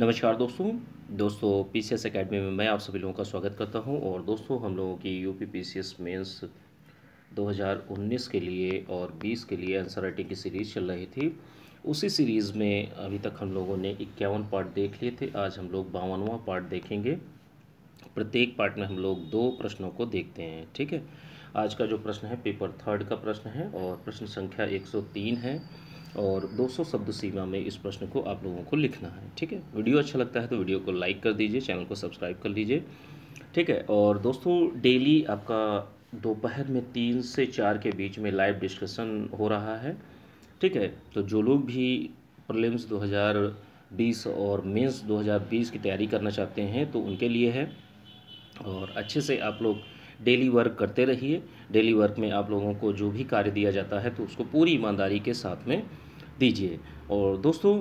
नमस्कार दोस्तों दोस्तों पी सी एस अकेडमी में मैं आप सभी लोगों का स्वागत करता हूं और दोस्तों हम लोगों की U P P C S 2019 के लिए और 20 के लिए आंसर राइटिंग की सीरीज़ चल रही थी उसी सीरीज़ में अभी तक हम लोगों ने इक्यावन पार्ट देख लिए थे आज हम लोग बावनवा पार्ट देखेंगे प्रत्येक पार्ट में हम लोग दो प्रश्नों को देखते हैं ठीक है आज का जो प्रश्न है पेपर थर्ड का प्रश्न है और प्रश्न संख्या एक है और 200 शब्द सीमा में इस प्रश्न को आप लोगों को लिखना है ठीक है वीडियो अच्छा लगता है तो वीडियो को लाइक कर दीजिए चैनल को सब्सक्राइब कर लीजिए ठीक है और दोस्तों डेली आपका दोपहर में तीन से चार के बीच में लाइव डिस्कशन हो रहा है ठीक है तो जो लोग भी प्रलिम्स 2020 और मेंस 2020 की तैयारी करना चाहते हैं तो उनके लिए है और अच्छे से आप लोग डेली वर्क करते रहिए डेली वर्क में आप लोगों को जो भी कार्य दिया जाता है तो उसको पूरी ईमानदारी के साथ में दीजिए और दोस्तों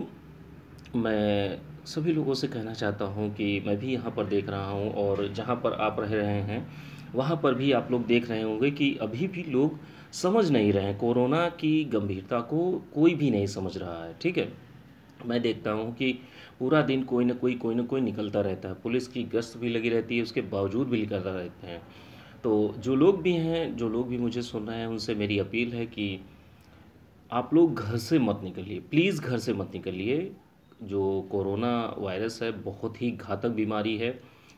मैं सभी लोगों से कहना चाहता हूँ कि मैं भी यहाँ पर देख रहा हूँ और जहाँ पर आप रह रहे हैं वहाँ पर भी आप लोग देख रहे होंगे कि अभी भी लोग समझ नहीं रहे हैं कोरोना की गंभीरता को कोई भी नहीं समझ रहा है ठीक है मैं देखता हूँ कि पूरा दिन कोई ना कोई कोई ना कोई निकलता रहता है पुलिस की गश्त भी लगी रहती है उसके बावजूद भी निकलता रहते हैं तो जो लोग भी हैं जो लोग भी मुझे सुन रहे हैं उनसे मेरी अपील है कि आप लोग घर से मत निकलिए प्लीज़ घर से मत निकलिए जो कोरोना वायरस है बहुत ही घातक बीमारी है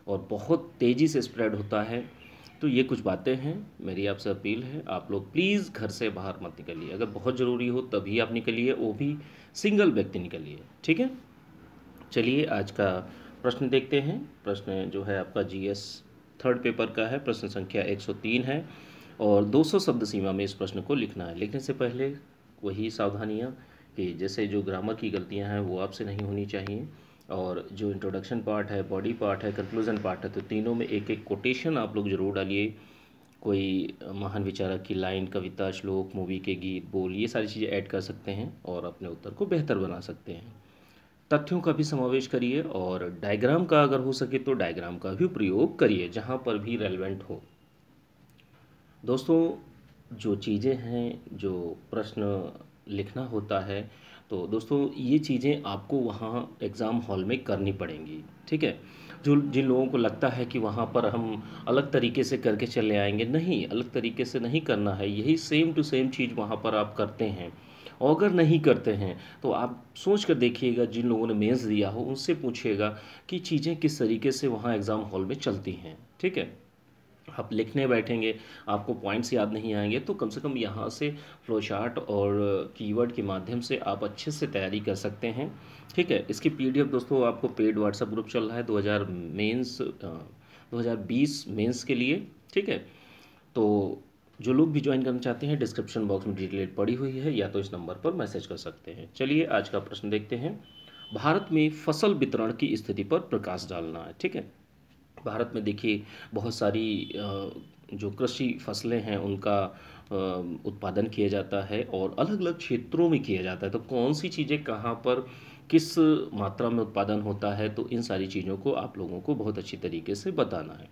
और बहुत तेज़ी से स्प्रेड होता है तो ये कुछ बातें हैं मेरी आपसे अपील है आप लोग प्लीज़ घर से बाहर मत निकलिए अगर बहुत ज़रूरी हो तभी आप निकलिए वो भी सिंगल व्यक्ति निकलिए ठीक है चलिए आज का प्रश्न देखते हैं प्रश्न जो है आपका जीएस थर्ड पेपर का है प्रश्न संख्या 103 है और 200 शब्द सीमा में इस प्रश्न को लिखना है लिखने से पहले वही सावधानियाँ कि जैसे जो ग्रामर की गलतियाँ हैं वो आपसे नहीं होनी चाहिए और जो इंट्रोडक्शन पार्ट है बॉडी पार्ट है कंक्लूज़न पार्ट है तो तीनों में एक एक कोटेशन आप लोग जरूर डालिए कोई महान विचारक की लाइन कविता श्लोक मूवी के गीत बोल ये सारी चीज़ें ऐड कर सकते हैं और अपने उत्तर को बेहतर बना सकते हैं तथ्यों का भी समावेश करिए और डायग्राम का अगर हो सके तो डायग्राम का भी प्रयोग करिए जहाँ पर भी रेलिवेंट हो दोस्तों जो चीज़ें हैं जो प्रश्न लिखना होता है तो दोस्तों ये चीज़ें आपको वहाँ एग्ज़ाम हॉल में करनी पड़ेंगी ठीक है जो जिन लोगों को लगता है कि वहाँ पर हम अलग तरीके से करके चले आएंगे नहीं अलग तरीके से नहीं करना है यही सेम टू सेम चीज़ वहाँ पर आप करते हैं और अगर नहीं करते हैं तो आप सोच कर देखिएगा जिन लोगों ने मेंस दिया हो उनसे पूछिएगा कि चीज़ें किस तरीके से वहाँ एग्ज़ाम हॉल में चलती हैं ठीक है आप लिखने बैठेंगे आपको पॉइंट्स याद नहीं आएंगे तो कम से कम यहाँ से फ्लो चार्ट और कीवर्ड के माध्यम से आप अच्छे से तैयारी कर सकते हैं ठीक है इसकी पीडीएफ दोस्तों आपको पेड व्हाट्सएप ग्रुप चल रहा है 2000 मेंस 2020 मेंस के लिए ठीक है तो जो लोग भी ज्वाइन करना चाहते हैं डिस्क्रिप्शन बॉक्स में डिटेल पड़ी हुई है या तो इस नंबर पर मैसेज कर सकते हैं चलिए आज का प्रश्न देखते हैं भारत में फसल वितरण की स्थिति पर प्रकाश डालना है ठीक है भारत में देखिए बहुत सारी जो कृषि फसलें हैं उनका उत्पादन किया जाता है और अलग अलग क्षेत्रों में किया जाता है तो कौन सी चीज़ें कहाँ पर किस मात्रा में उत्पादन होता है तो इन सारी चीज़ों को आप लोगों को बहुत अच्छी तरीके से बताना है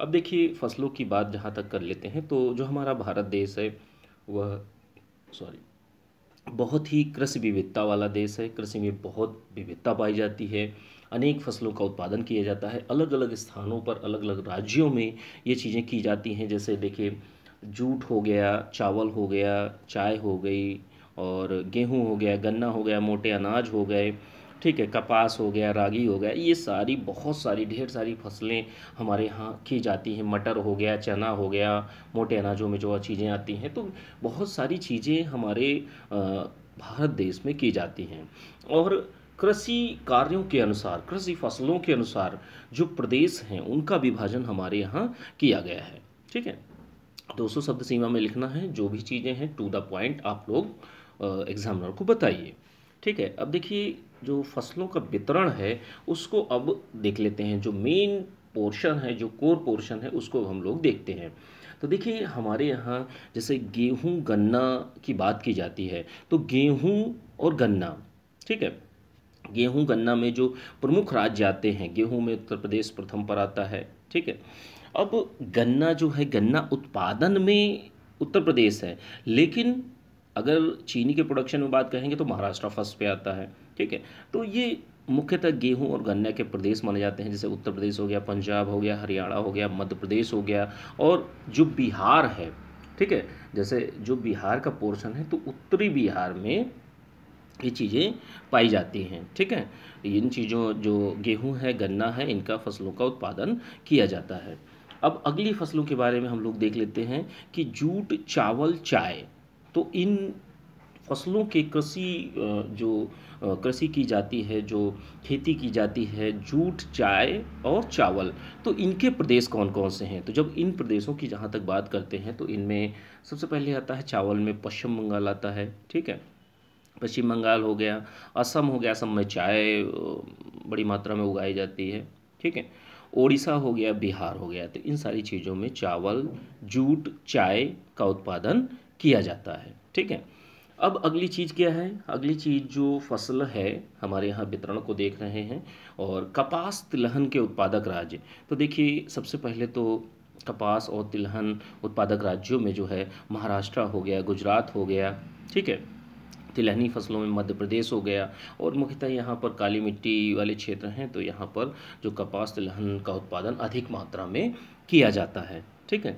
अब देखिए फसलों की बात जहाँ तक कर लेते हैं तो जो हमारा भारत देश है वह सॉरी बहुत ही कृषि विविधता वाला देश है कृषि में बहुत विविधता पाई जाती है अनेक फसलों का उत्पादन किया जाता है अलग अलग स्थानों पर अलग अलग राज्यों में ये चीज़ें की जाती हैं जैसे देखिए जूट हो गया चावल हो गया चाय हो गई और गेहूँ हो गया गन्ना हो गया मोटे अनाज हो गए ठीक है कपास हो गया रागी हो गया ये सारी बहुत सारी ढेर सारी फसलें हमारे यहाँ की जाती हैं मटर हो गया चना हो गया मोटे अनाजों में जो चीज़ें आती हैं तो बहुत सारी चीज़ें हमारे भारत देश में की जाती हैं और कृषि कार्यों के अनुसार कृषि फसलों के अनुसार जो प्रदेश हैं उनका विभाजन हमारे यहाँ किया गया है ठीक है 200 शब्द सीमा में लिखना है जो भी चीज़ें हैं टू द पॉइंट आप लोग एग्जामिनर को बताइए ठीक है अब देखिए जो फसलों का वितरण है उसको अब देख लेते हैं जो मेन पोर्शन है जो कोर पोर्शन है उसको हम लोग देखते हैं तो देखिए हमारे यहाँ जैसे गेहूँ गन्ना की बात की जाती है तो गेहूँ और गन्ना ठीक है गेहूं गन्ना में जो प्रमुख राज्य आते हैं गेहूं में उत्तर प्रदेश प्रथम पर आता है ठीक है अब गन्ना जो है गन्ना उत्पादन में उत्तर प्रदेश है लेकिन अगर चीनी के प्रोडक्शन में बात करेंगे तो महाराष्ट्र फर्स्ट पे आता है ठीक है तो ये मुख्यतः गेहूं और गन्ना के प्रदेश माने जाते हैं जैसे उत्तर प्रदेश हो गया पंजाब हो गया हरियाणा हो गया मध्य प्रदेश हो गया और जो बिहार है ठीक है जैसे जो बिहार का पोर्शन है तो उत्तरी बिहार में ये चीज़ें पाई जाती हैं ठीक है इन चीज़ों जो गेहूँ है गन्ना है इनका फसलों का उत्पादन किया जाता है अब अगली फसलों के बारे में हम लोग देख लेते हैं कि जूट चावल चाय तो इन फसलों के कृषि जो कृषि की जाती है जो खेती की जाती है जूट चाय और चावल तो इनके प्रदेश कौन कौन से हैं तो जब इन प्रदेशों की जहाँ तक बात करते हैं तो इनमें सबसे पहले आता है चावल में पश्चिम बंगाल आता है ठीक है पश्चिम बंगाल हो गया असम हो गया असम में चाय बड़ी मात्रा में उगाई जाती है ठीक है ओडिशा हो गया बिहार हो गया तो इन सारी चीज़ों में चावल जूट चाय का उत्पादन किया जाता है ठीक है अब अगली चीज़ क्या है अगली चीज़ जो फसल है हमारे यहाँ वितरण को देख रहे हैं और कपास तिलहन के उत्पादक राज्य तो देखिए सबसे पहले तो कपास और तिलहन उत्पादक राज्यों में जो है महाराष्ट्र हो गया गुजरात हो गया ठीक है तिलहनी फसलों में मध्य प्रदेश हो गया और मुख्यतः यहाँ पर काली मिट्टी वाले क्षेत्र हैं तो यहाँ पर जो कपास तिलहन का उत्पादन अधिक मात्रा में किया जाता है ठीक है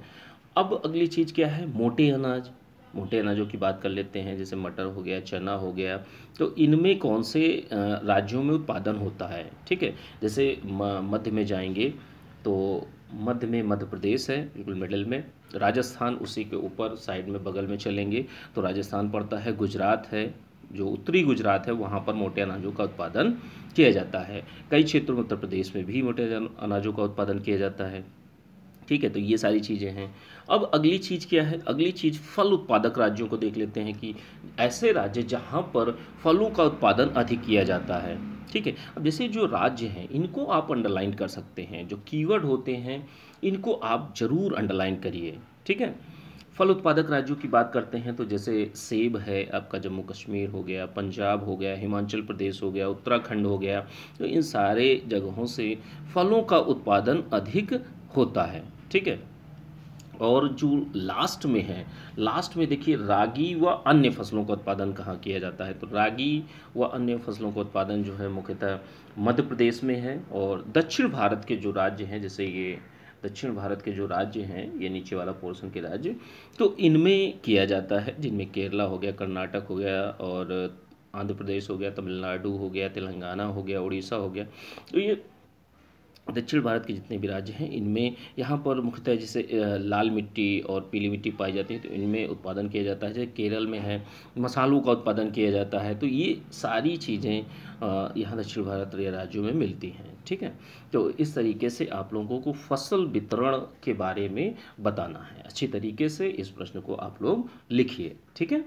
अब अगली चीज़ क्या है मोटे अनाज मोटे अनाजों की बात कर लेते हैं जैसे मटर हो गया चना हो गया तो इनमें कौन से राज्यों में उत्पादन होता है ठीक है जैसे मध्य में जाएंगे तो मध्य में मध्य प्रदेश है बिल्कुल मिडिल में राजस्थान उसी के ऊपर साइड में बगल में चलेंगे तो राजस्थान पड़ता है गुजरात है जो उत्तरी गुजरात है वहाँ पर मोटे अनाजों का उत्पादन किया जाता है कई क्षेत्रों में उत्तर प्रदेश में भी मोटे अनाजों का उत्पादन किया जाता है ठीक है तो ये सारी चीज़ें हैं अब अगली चीज़ क्या है अगली चीज़ फल उत्पादक राज्यों को देख लेते हैं कि ऐसे राज्य जहाँ पर फलों का उत्पादन अधिक किया जाता है ठीक है अब जैसे जो राज्य हैं इनको आप अंडरलाइन कर सकते हैं जो कीवर्ड होते हैं इनको आप ज़रूर अंडरलाइन करिए ठीक है फल उत्पादक राज्यों की बात करते हैं तो जैसे सेब है आपका जम्मू कश्मीर हो गया पंजाब हो गया हिमाचल प्रदेश हो गया उत्तराखंड हो गया तो इन सारे जगहों से फलों का उत्पादन अधिक होता है ठीक है और जो लास्ट में है लास्ट में देखिए रागी व अन्य फसलों का उत्पादन कहाँ किया जाता है तो रागी व अन्य फसलों का उत्पादन जो है मुख्यतः मध्य प्रदेश में है और दक्षिण भारत के जो राज्य हैं जैसे ये दक्षिण भारत के जो राज्य हैं ये नीचे वाला पोर्शन के राज्य तो इनमें किया जाता है जिनमें केरला हो गया कर्नाटक हो गया और आंध्र प्रदेश हो गया तमिलनाडु हो गया तेलंगाना हो गया उड़ीसा हो गया तो ये दक्षिण भारत के जितने भी राज्य हैं इनमें यहाँ पर मुख्यतः जैसे लाल मिट्टी और पीली मिट्टी पाई जाती है तो इनमें उत्पादन किया जाता है जैसे केरल में है मसालों का उत्पादन किया जाता है तो ये सारी चीज़ें यहाँ दक्षिण भारत राज्यों में मिलती हैं ठीक है तो इस तरीके से आप लोगों को फसल वितरण के बारे में बताना है अच्छी तरीके से इस प्रश्न को आप लोग लिखिए ठीक है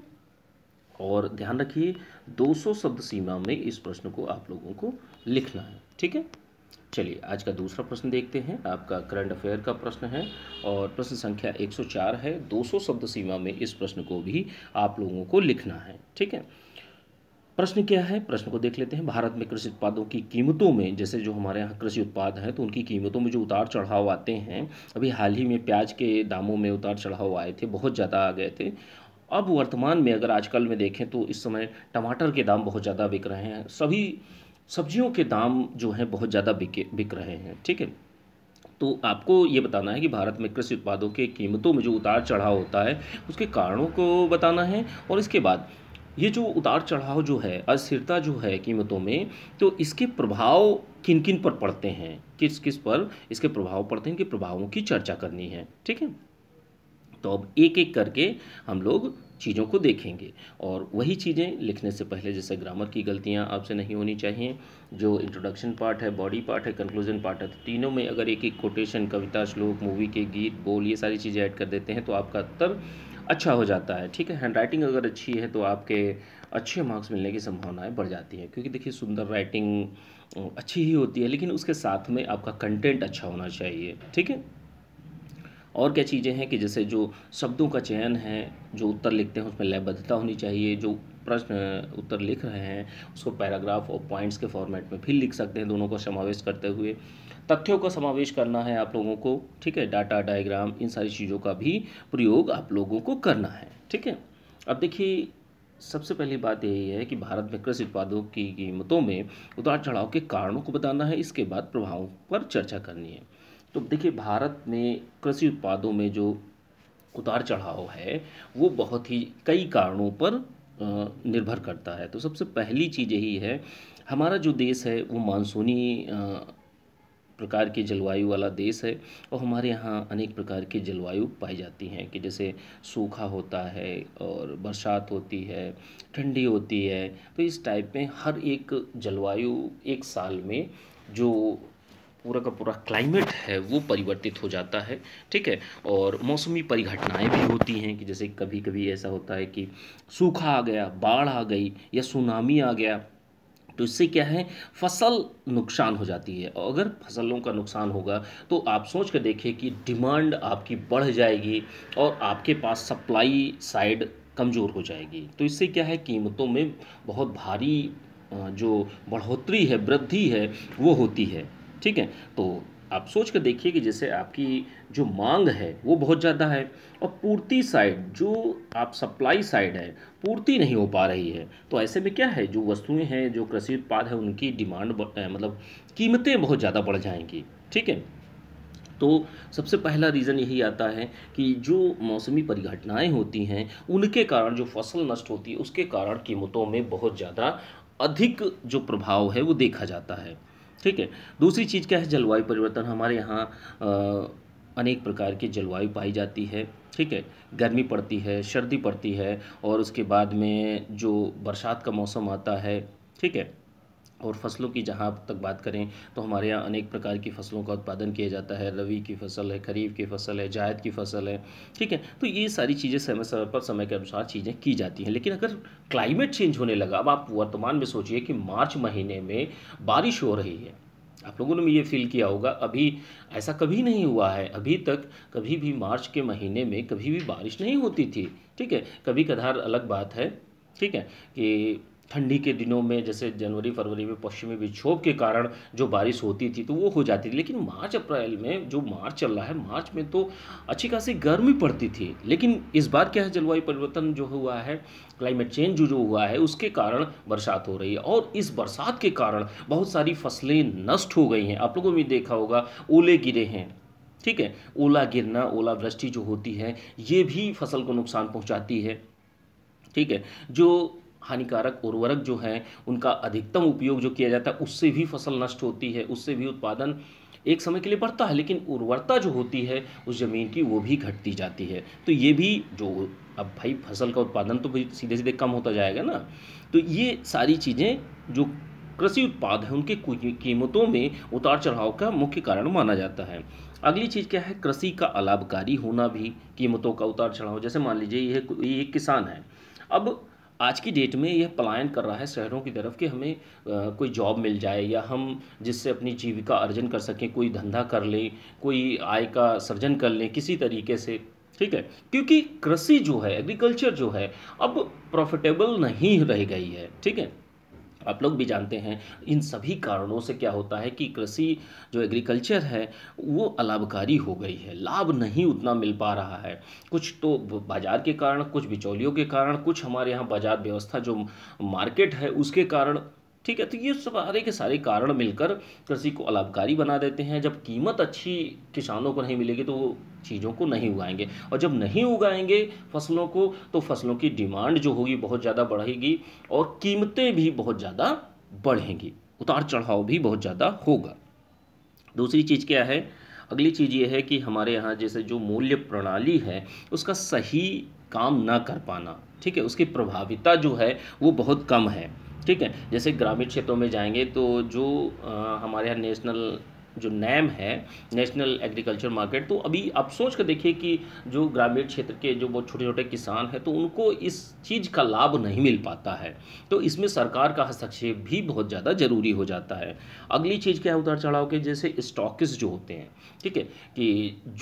और ध्यान रखिए 200 शब्द सीमा में इस प्रश्न को आप लोगों को लिखना है ठीक है चलिए आज का दूसरा प्रश्न देखते हैं आपका करंट अफेयर का प्रश्न है और प्रश्न संख्या 104 है 200 शब्द सीमा में इस प्रश्न को भी आप लोगों को लिखना है ठीक है प्रश्न क्या है प्रश्न को देख लेते हैं भारत में कृषि उत्पादों की कीमतों में जैसे जो हमारे यहाँ कृषि उत्पाद हैं तो उनकी कीमतों में जो उतार चढ़ाव आते हैं अभी हाल ही में प्याज के दामों में उतार चढ़ाव आए थे बहुत ज़्यादा आ गए थे अब वर्तमान में अगर आजकल में देखें तो इस समय टमाटर के दाम बहुत ज़्यादा बिक रहे हैं सभी सब्जियों के दाम जो हैं बहुत ज़्यादा बिके बिक रहे हैं ठीक है तो आपको ये बताना है कि भारत में कृषि उत्पादों के कीमतों में जो उतार चढ़ाव होता है उसके कारणों को बताना है और इसके बाद ये जो उतार चढ़ाव जो है अस्थिरता जो है कीमतों में तो इसके प्रभाव किन किन पर पड़ते हैं किस किस पर इसके प्रभाव पड़ते हैं इनके प्रभावों की चर्चा करनी है ठीक है तो अब एक एक करके हम लोग चीज़ों को देखेंगे और वही चीज़ें लिखने से पहले जैसे ग्रामर की गलतियाँ आपसे नहीं होनी चाहिए जो इंट्रोडक्शन पार्ट है बॉडी पार्ट है कंक्लूजन पार्ट है तो तीनों में अगर एक एक कोटेशन कविता श्लोक मूवी के गीत बोल ये सारी चीज़ें ऐड कर देते हैं तो आपका उत्तर अच्छा हो जाता है ठीक है हैंड राइटिंग अगर अच्छी है तो आपके अच्छे मार्क्स मिलने की संभावनाएं बढ़ जाती हैं क्योंकि देखिए सुंदर राइटिंग अच्छी ही होती है लेकिन उसके साथ में आपका कंटेंट अच्छा होना चाहिए ठीक है और क्या चीज़ें हैं कि जैसे जो शब्दों का चयन है जो उत्तर लिखते हैं उसमें लयबद्धता होनी चाहिए जो प्रश्न उत्तर लिख रहे हैं उसको पैराग्राफ और पॉइंट्स के फॉर्मेट में फिर लिख सकते हैं दोनों को समावेश करते हुए तथ्यों का समावेश करना है आप लोगों को ठीक है डाटा डायग्राम इन सारी चीज़ों का भी प्रयोग आप लोगों को करना है ठीक है अब देखिए सबसे पहली बात यही है कि भारत में कृषि उत्पादों की कीमतों में उतार चढ़ाव के कारणों को बताना है इसके बाद प्रभावों पर चर्चा करनी है तो देखिए भारत में कृषि उत्पादों में जो उतार चढ़ाव है वो बहुत ही कई कारणों पर निर्भर करता है तो सबसे पहली चीज़ यही है हमारा जो देश है वो मानसूनी प्रकार की जलवायु वाला देश है और हमारे यहाँ अनेक प्रकार के जलवायु पाई जाती हैं कि जैसे सूखा होता है और बरसात होती है ठंडी होती है तो इस टाइप में हर एक जलवायु एक साल में जो पूरा का पूरा क्लाइमेट है वो परिवर्तित हो जाता है ठीक है और मौसमी परिघटनाएं भी होती हैं कि जैसे कभी कभी ऐसा होता है कि सूखा आ गया बाढ़ आ गई या सुनामी आ गया तो इससे क्या है फसल नुकसान हो जाती है और अगर फसलों का नुकसान होगा तो आप सोच कर देखिए कि डिमांड आपकी बढ़ जाएगी और आपके पास सप्लाई साइड कमज़ोर हो जाएगी तो इससे क्या है कीमतों में बहुत भारी जो बढ़ोतरी है वृद्धि है वो होती है ठीक है तो आप सोच कर देखिए कि जैसे आपकी जो मांग है वो बहुत ज़्यादा है और पूर्ति साइड जो आप सप्लाई साइड है पूर्ति नहीं हो पा रही है तो ऐसे में क्या है जो वस्तुएं हैं जो कृषि उत्पाद है उनकी डिमांड मतलब कीमतें बहुत ज़्यादा बढ़ जाएंगी ठीक है तो सबसे पहला रीज़न यही आता है कि जो मौसमी परिघटनाएँ होती हैं उनके कारण जो फसल नष्ट होती है उसके कारण कीमतों में बहुत ज़्यादा अधिक जो प्रभाव है वो देखा जाता है ठीक है दूसरी चीज़ क्या है जलवायु परिवर्तन हमारे यहाँ अनेक प्रकार की जलवायु पाई जाती है ठीक है गर्मी पड़ती है सर्दी पड़ती है और उसके बाद में जो बरसात का मौसम आता है ठीक है और फसलों की जहाँ तक बात करें तो हमारे यहाँ अनेक प्रकार की फसलों का उत्पादन किया जाता है रवि की फसल है खरीफ की फसल है जायद की फसल है ठीक है तो ये सारी चीज़ें समय समय पर समय के अनुसार चीज़ें की जाती हैं लेकिन अगर क्लाइमेट चेंज होने लगा अब आप वर्तमान में सोचिए कि मार्च महीने में बारिश हो रही है आप लोगों ने भी ये फील किया होगा अभी ऐसा कभी नहीं हुआ है अभी तक कभी भी मार्च के महीने में कभी भी बारिश नहीं होती थी ठीक है कभी कधार अलग बात है ठीक है कि ठंडी के दिनों में जैसे जनवरी फरवरी में पश्चिमी विक्षोभ के कारण जो बारिश होती थी तो वो हो जाती थी लेकिन मार्च अप्रैल में जो मार्च चल रहा है मार्च में तो अच्छी खासी गर्मी पड़ती थी लेकिन इस बार क्या है जलवायु परिवर्तन जो हुआ है क्लाइमेट चेंज जो जो हुआ है उसके कारण बरसात हो रही है और इस बरसात के कारण बहुत सारी फसलें नष्ट हो गई हैं आप लोगों ने देखा होगा ओले गिरे हैं ठीक है ओला गिरना ओलावृष्टि जो होती है ये भी फसल को नुकसान पहुँचाती है ठीक है जो हानिकारक उर्वरक जो हैं उनका अधिकतम उपयोग जो किया जाता है उससे भी फसल नष्ट होती है उससे भी उत्पादन एक समय के लिए बढ़ता है लेकिन उर्वरता जो होती है उस ज़मीन की वो भी घटती जाती है तो ये भी जो अब भाई फसल का उत्पादन तो भाई सीधे सीधे कम होता जाएगा ना तो ये सारी चीज़ें जो कृषि उत्पाद हैं उनके कीमतों में उतार चढ़ाव का मुख्य कारण माना जाता है अगली चीज़ क्या है कृषि का अलाभकारी होना भी कीमतों का उतार चढ़ाव जैसे मान लीजिए ये ये किसान है अब आज की डेट में यह पलायन कर रहा है शहरों की तरफ कि हमें आ, कोई जॉब मिल जाए या हम जिससे अपनी जीविका अर्जन कर सकें कोई धंधा कर लें कोई आय का सर्जन कर लें किसी तरीके से ठीक है क्योंकि कृषि जो है एग्रीकल्चर जो है अब प्रॉफिटेबल नहीं रह गई है ठीक है आप लोग भी जानते हैं इन सभी कारणों से क्या होता है कि कृषि जो एग्रीकल्चर है वो अलाभकारी हो गई है लाभ नहीं उतना मिल पा रहा है कुछ तो बाज़ार के कारण कुछ बिचौलियों के कारण कुछ हमारे यहाँ बाज़ार व्यवस्था जो मार्केट है उसके कारण ठीक है तो ये सारे के सारे कारण मिलकर कृषि को अलाभकारी बना देते हैं जब कीमत अच्छी किसानों को नहीं मिलेगी तो वो चीज़ों को नहीं उगाएंगे और जब नहीं उगाएंगे फसलों को तो फसलों की डिमांड जो होगी बहुत ज़्यादा बढ़ेगी और कीमतें भी बहुत ज़्यादा बढ़ेंगी उतार चढ़ाव भी बहुत ज़्यादा होगा दूसरी चीज़ क्या है अगली चीज़ ये है कि हमारे यहाँ जैसे जो मूल्य प्रणाली है उसका सही काम ना कर पाना ठीक है उसकी प्रभाविता जो है वो बहुत कम है ठीक है जैसे ग्रामीण क्षेत्रों में जाएंगे तो जो आ, हमारे यहाँ नेशनल जो नैम है नेशनल एग्रीकल्चर मार्केट तो अभी आप सोच कर देखिए कि जो ग्रामीण क्षेत्र के जो बहुत छोटे छोटे किसान हैं तो उनको इस चीज़ का लाभ नहीं मिल पाता है तो इसमें सरकार का हस्तक्षेप भी बहुत ज़्यादा ज़रूरी हो जाता है अगली चीज़ क्या है उतार चढ़ाव के जैसे स्टॉकिस जो होते हैं ठीक है कि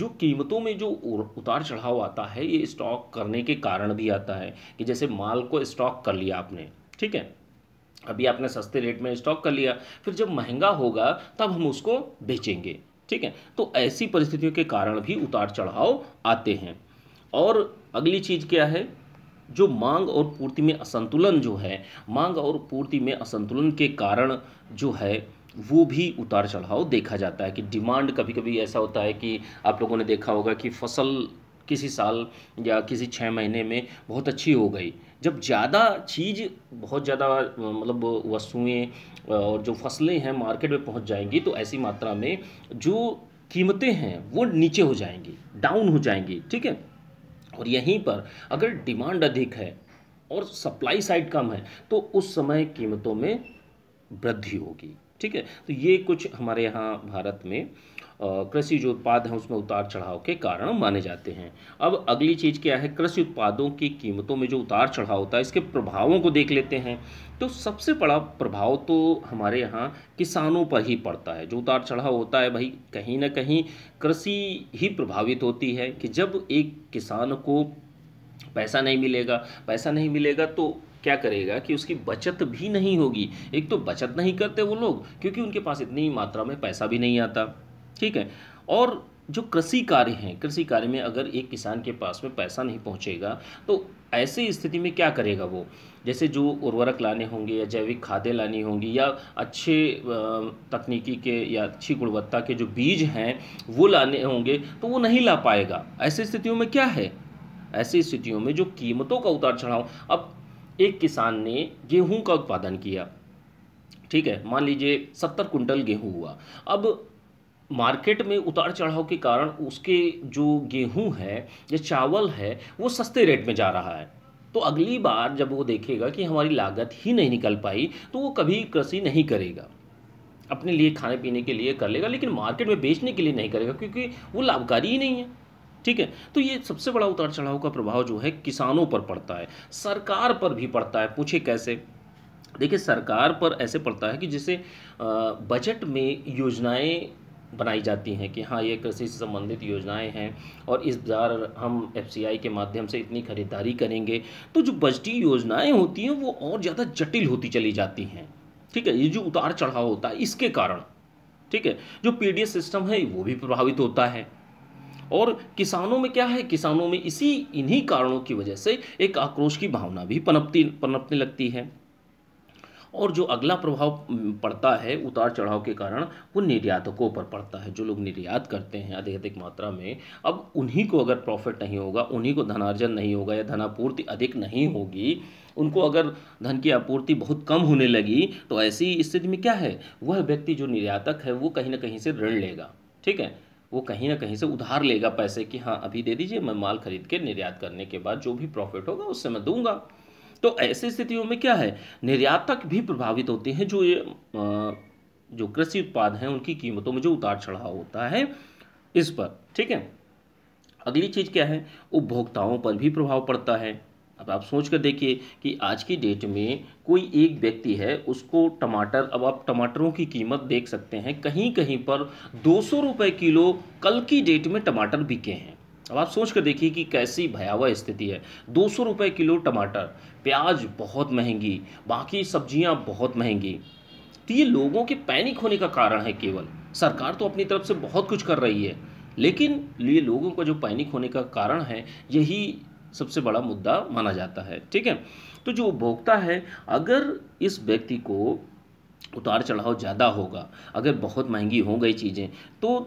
जो कीमतों में जो उतार चढ़ाव आता है ये स्टॉक करने के कारण भी आता है कि जैसे माल को स्टॉक कर लिया आपने ठीक है अभी आपने सस्ते रेट में स्टॉक कर लिया फिर जब महंगा होगा तब हम उसको बेचेंगे ठीक है तो ऐसी परिस्थितियों के कारण भी उतार चढ़ाव आते हैं और अगली चीज़ क्या है जो मांग और पूर्ति में असंतुलन जो है मांग और पूर्ति में असंतुलन के कारण जो है वो भी उतार चढ़ाव देखा जाता है कि डिमांड कभी कभी ऐसा होता है कि आप लोगों ने देखा होगा कि फसल किसी साल या किसी छः महीने में बहुत अच्छी हो गई जब ज़्यादा चीज़ बहुत ज़्यादा मतलब वस्तुएं और जो फसलें हैं मार्केट में पहुंच जाएंगी तो ऐसी मात्रा में जो कीमतें हैं वो नीचे हो जाएंगी डाउन हो जाएंगी ठीक है और यहीं पर अगर डिमांड अधिक है और सप्लाई साइड कम है तो उस समय कीमतों में वृद्धि होगी ठीक है तो ये कुछ हमारे यहाँ भारत में कृषि जो उत्पाद हैं उसमें उतार चढ़ाव के कारण माने जाते हैं अब अगली चीज़ क्या है कृषि उत्पादों की कीमतों में जो उतार चढ़ाव होता है इसके प्रभावों को देख लेते हैं तो सबसे बड़ा प्रभाव तो हमारे यहाँ किसानों पर ही पड़ता है जो उतार चढ़ाव होता है भाई कहीं ना कहीं कृषि ही प्रभावित होती है कि जब एक किसान को पैसा नहीं मिलेगा पैसा नहीं मिलेगा तो क्या करेगा कि उसकी बचत भी नहीं होगी एक तो बचत नहीं करते वो लोग क्योंकि उनके पास इतनी मात्रा में पैसा भी नहीं आता ठीक है और जो कृषि कार्य हैं कृषि कार्य में अगर एक किसान के पास में पैसा नहीं पहुंचेगा तो ऐसी स्थिति में क्या करेगा वो जैसे जो उर्वरक लाने होंगे या जैविक खादें लानी होंगी या अच्छे तकनीकी के या अच्छी गुणवत्ता के जो बीज हैं वो लाने होंगे तो वो नहीं ला पाएगा ऐसी स्थितियों में क्या है ऐसी स्थितियों में जो कीमतों का उतार चढ़ाव अब एक किसान ने गेहूं का उत्पादन किया ठीक है मान लीजिए सत्तर कुंटल गेहूं हुआ अब मार्केट में उतार चढ़ाव के कारण उसके जो गेहूं है या चावल है वो सस्ते रेट में जा रहा है तो अगली बार जब वो देखेगा कि हमारी लागत ही नहीं निकल पाई तो वो कभी कृषि नहीं करेगा अपने लिए खाने पीने के लिए कर लेगा लेकिन मार्केट में बेचने के लिए नहीं करेगा क्योंकि वो लाभकारी ही नहीं है ठीक है तो ये सबसे बड़ा उतार चढ़ाव का प्रभाव जो है किसानों पर पड़ता है सरकार पर भी पड़ता है पूछे कैसे देखिए सरकार पर ऐसे पड़ता है कि जैसे बजट में योजनाएं बनाई जाती हैं कि हाँ ये कृषि से संबंधित योजनाएं हैं और इस बार हम एफसीआई के माध्यम से इतनी खरीदारी करेंगे तो जो बजटीय योजनाएं होती हैं वो और ज़्यादा जटिल होती चली जाती हैं ठीक है ये जो उतार चढ़ाव होता है इसके कारण ठीक है जो पी सिस्टम है वो भी प्रभावित होता है और किसानों में क्या है किसानों में इसी इन्हीं कारणों की वजह से एक आक्रोश की भावना भी पनपती पनपने लगती है और जो अगला प्रभाव पड़ता है उतार चढ़ाव के कारण वो निर्यातकों पर पड़ता है जो लोग निर्यात करते हैं अधिक अधिक मात्रा में अब उन्हीं को अगर प्रॉफिट नहीं होगा उन्हीं को धनार्जन नहीं होगा या धनापूर्ति अधिक नहीं होगी उनको अगर धन की आपूर्ति बहुत कम होने लगी तो ऐसी स्थिति में क्या है वह व्यक्ति जो निर्यातक है वो कहीं ना कहीं से ऋण लेगा ठीक है वो कहीं ना कहीं से उधार लेगा पैसे कि हाँ अभी दे दीजिए मैं माल खरीद के निर्यात करने के बाद जो भी प्रॉफिट होगा उससे मैं दूंगा तो ऐसी स्थितियों में क्या है निर्यातक भी प्रभावित होते हैं जो ये जो कृषि उत्पाद हैं उनकी कीमतों में जो उतार चढ़ाव होता है इस पर ठीक है अगली चीज़ क्या है उपभोक्ताओं पर भी प्रभाव पड़ता है अब आप सोच कर देखिए कि आज की डेट में कोई एक व्यक्ति है उसको टमाटर अब आप टमाटरों की कीमत देख सकते हैं कहीं कहीं पर दो सौ रुपये किलो कल की डेट में टमाटर बिके हैं अब आप सोच कर देखिए कि कैसी भयावह स्थिति है दो सौ रुपये किलो टमाटर प्याज बहुत महंगी बाकी सब्जियां बहुत महंगी तो ये लोगों के पैनिक होने का कारण है केवल सरकार तो अपनी तरफ से बहुत कुछ कर रही है लेकिन ये लोगों का जो पैनिक होने का कारण है यही सबसे बड़ा मुद्दा माना जाता है ठीक है तो जो उपभोक्ता है अगर इस व्यक्ति को उतार चढ़ाव ज़्यादा होगा अगर बहुत महंगी हो गई चीज़ें तो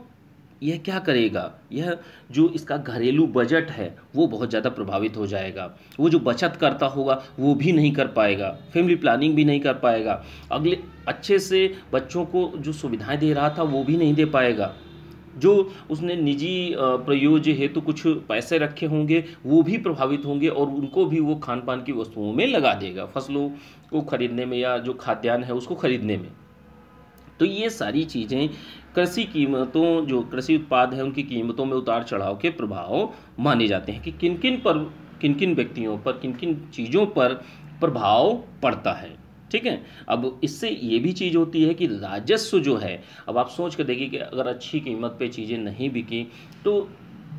यह क्या करेगा यह जो इसका घरेलू बजट है वो बहुत ज़्यादा प्रभावित हो जाएगा वो जो बचत करता होगा वो भी नहीं कर पाएगा फैमिली प्लानिंग भी नहीं कर पाएगा अगले अच्छे से बच्चों को जो सुविधाएं दे रहा था वो भी नहीं दे पाएगा जो उसने निजी प्रयोज हेतु तो कुछ पैसे रखे होंगे वो भी प्रभावित होंगे और उनको भी वो खान पान की वस्तुओं में लगा देगा फसलों को खरीदने में या जो खाद्यान्न है उसको खरीदने में तो ये सारी चीज़ें कृषि कीमतों जो कृषि उत्पाद हैं उनकी कीमतों में उतार चढ़ाव के प्रभाव माने जाते हैं कि किन किन पर किन किन व्यक्तियों पर किन किन चीज़ों पर प्रभाव पड़ता है ठीक है अब इससे ये भी चीज़ होती है कि राजस्व जो है अब आप सोच कर देखिए कि अगर अच्छी कीमत पे चीज़ें नहीं बिकी तो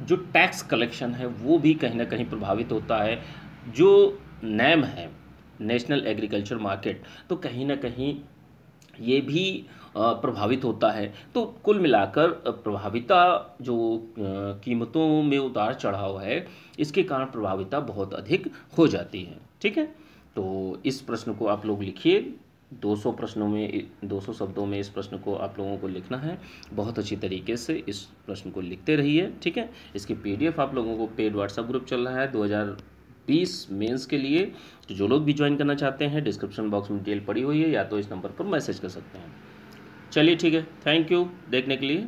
जो टैक्स कलेक्शन है वो भी कहीं ना कहीं प्रभावित होता है जो नैम है नेशनल एग्रीकल्चर मार्केट तो कहीं ना कहीं ये भी प्रभावित होता है तो कुल मिलाकर प्रभाविता जो कीमतों में उतार चढ़ाव है इसके कारण प्रभाविता बहुत अधिक हो जाती है ठीक है तो इस प्रश्न को आप लोग लिखिए 200 प्रश्नों में 200 शब्दों में इस प्रश्न को आप लोगों को लिखना है बहुत अच्छी तरीके से इस प्रश्न को लिखते रहिए ठीक है इसकी पीडीएफ आप लोगों को पेड व्हाट्सएप ग्रुप चल रहा है बीस मेंस के लिए तो जो लोग भी ज्वाइन करना चाहते हैं डिस्क्रिप्शन बॉक्स में डिटेल पड़ी हुई है या तो इस नंबर पर मैसेज कर सकते हैं चलिए ठीक है थैंक यू देखने के लिए